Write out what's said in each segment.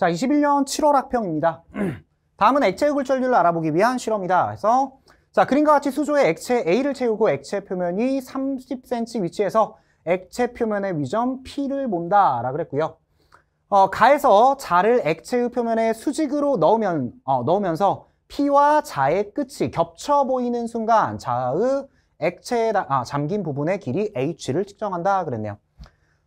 자, 21년 7월 학평입니다. 다음은 액체 흑굴절률을 알아보기 위한 실험이다. 그래서 자, 그림과 같이 수조에 액체 A를 채우고 액체 표면이 30cm 위치에서 액체 표면의 위점 P를 본다. 라고 그랬고요. 어, 가에서 자를 액체의 표면에 수직으로 넣으면, 어, 넣으면서 P와 자의 끝이 겹쳐 보이는 순간 자의 액체에 아, 잠긴 부분의 길이 H를 측정한다 그랬네요.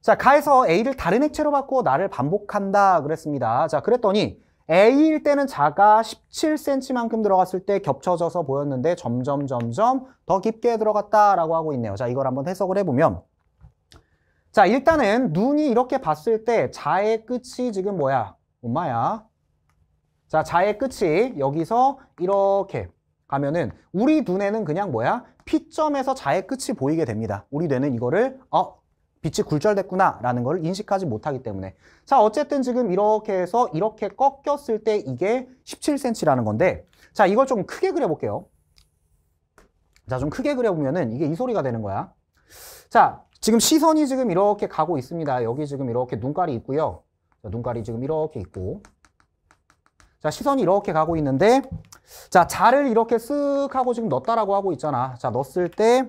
자, 가에서 A를 다른 액체로 바꾸어 나를 반복한다 그랬습니다. 자, 그랬더니 A일 때는 자가 17cm만큼 들어갔을 때 겹쳐져서 보였는데 점점 점점 더 깊게 들어갔다라고 하고 있네요. 자, 이걸 한번 해석을 해보면 자, 일단은 눈이 이렇게 봤을 때 자의 끝이 지금 뭐야? 엄마야. 자, 자의 끝이 여기서 이렇게 가면은 우리 눈에는 그냥 뭐야? 피점에서 자의 끝이 보이게 됩니다. 우리 뇌는 이거를 어 빛이 굴절됐구나라는 걸 인식하지 못하기 때문에 자 어쨌든 지금 이렇게 해서 이렇게 꺾였을 때 이게 17cm라는 건데 자 이걸 좀 크게 그려볼게요 자 좀 크게 그려보면은 이게 이 소리가 되는 거야 자 지금 시선이 지금 이렇게 가고 있습니다 여기 지금 이렇게 눈깔이 있고요 자, 눈깔이 지금 이렇게 있고 자 시선이 이렇게 가고 있는데 자 자를 이렇게 쓱 하고 지금 넣었다라고 하고 있잖아 자 넣었을 때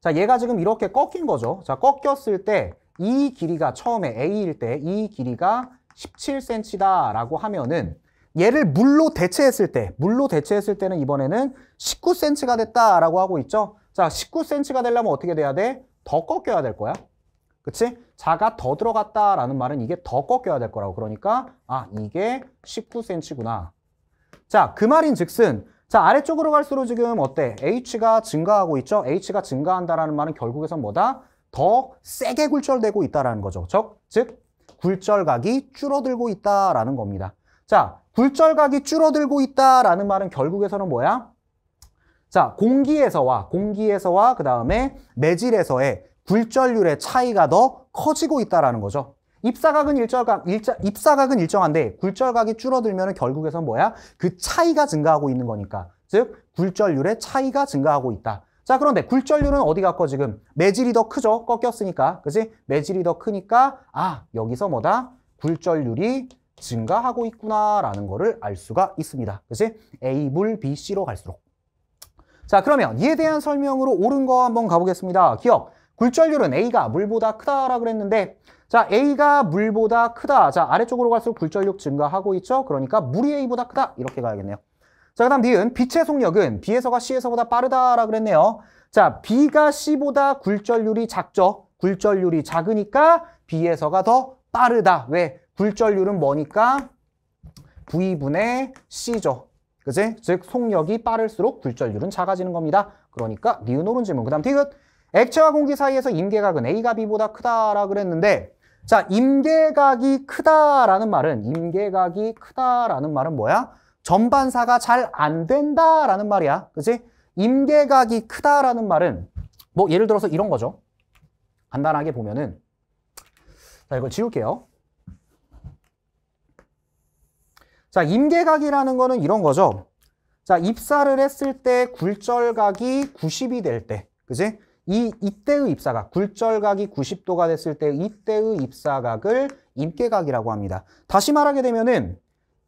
자, 얘가 지금 이렇게 꺾인 거죠. 자, 꺾였을 때 이 길이가 처음에 A일 때 이 길이가 17cm다라고 하면은 얘를 물로 대체했을 때, 물로 대체했을 때는 이번에는 19cm가 됐다라고 하고 있죠. 자, 19cm가 되려면 어떻게 돼야 돼? 더 꺾여야 될 거야. 그치? 자가 더 들어갔다라는 말은 이게 더 꺾여야 될 거라고. 그러니까 아, 이게 19cm구나. 자, 그 말인 즉슨 자 아래쪽으로 갈수록 지금 어때? H가 증가하고 있죠? H가 증가한다라는 말은 결국에선 뭐다? 더 세게 굴절되고 있다는 거죠. 즉, 즉 굴절각이 줄어들고 있다라는 겁니다. 자, 굴절각이 줄어들고 있다라는 말은 결국에서는 뭐야? 자, 공기에서와 공기에서와 그 다음에 매질에서의 굴절률의 차이가 더 커지고 있다라는 거죠. 입사각은 일정각, 일자, 입사각은 일정한데 굴절각이 줄어들면 결국에선 뭐야? 그 차이가 증가하고 있는 거니까. 즉, 굴절률의 차이가 증가하고 있다. 자, 그런데 굴절률은 어디 갔고 지금? 매질이 더 크죠? 꺾였으니까. 그지? 매질이 더 크니까, 아, 여기서 뭐다? 굴절률이 증가하고 있구나라는 거를 알 수가 있습니다. 그지? A불 BC로 갈수록. 자, 그러면 이에 대한 설명으로 옳은 거 한번 가보겠습니다. 기억. 굴절률은 A가 물보다 크다라고 그랬는데 자 A가 물보다 크다. 자 아래쪽으로 갈수록 굴절력 증가하고 있죠. 그러니까 물이 A보다 크다. 이렇게 가야겠네요. 자 그다음 니은 빛의 속력은 B에서가 C에서보다 빠르다라고 그랬네요. 자 B가 C보다 굴절률이 작죠. 굴절률이 작으니까 B에서가 더 빠르다. 왜? 굴절률은 뭐니까? V분의 C죠. 그지? 즉 속력이 빠를수록 굴절률은 작아지는 겁니다. 그러니까 니은 오른 질문. 그 다음 디귿. 액체와 공기 사이에서 임계각은 A가 B보다 크다라 그랬는데 자 임계각이 크다라는 말은 임계각이 크다라는 말은 뭐야? 전반사가 잘 안 된다라는 말이야. 그지 임계각이 크다라는 말은 뭐 예를 들어서 이런 거죠. 간단하게 보면은 자 이걸 지울게요. 자 임계각이라는 거는 이런 거죠. 자 입사를 했을 때 굴절각이 90이 될 때, 그지 이 이때의 입사각, 굴절각이 90도가 됐을 때 이때의 입사각을 임계각이라고 합니다. 다시 말하게 되면은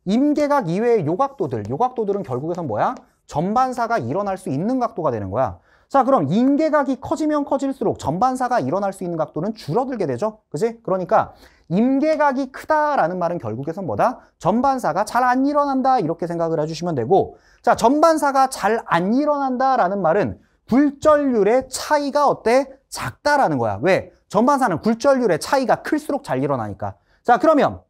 임계각 이외의 요각도들, 요각도들은 결국에선 뭐야? 전반사가 일어날 수 있는 각도가 되는 거야. 자, 그럼 임계각이 커지면 커질수록 전반사가 일어날 수 있는 각도는 줄어들게 되죠. 그지? 그러니까 임계각이 크다라는 말은 결국에선 뭐다? 전반사가 잘 안 일어난다 이렇게 생각을 해주시면 되고 자, 전반사가 잘 안 일어난다라는 말은 굴절률의 차이가 어때? 작다라는 거야. 왜? 전반사는 굴절률의 차이가 클수록 잘 일어나니까. 자, 그러면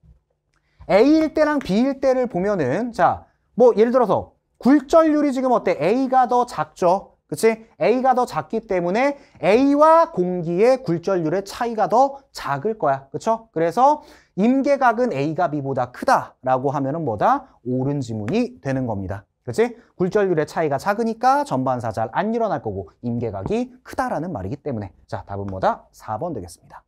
A일 때랑 B일 때를 보면은 자, 뭐 예를 들어서 굴절률이 지금 어때? A가 더 작죠. 그치? A가 더 작기 때문에 A와 공기의 굴절률의 차이가 더 작을 거야. 그쵸? 그래서 임계각은 A가 B보다 크다라고 하면은 뭐다? 옳은 지문이 되는 겁니다. 그치? 굴절률의 차이가 작으니까 전반사 잘 안 일어날 거고 임계각이 크다라는 말이기 때문에 자 답은 뭐다? 4번 되겠습니다.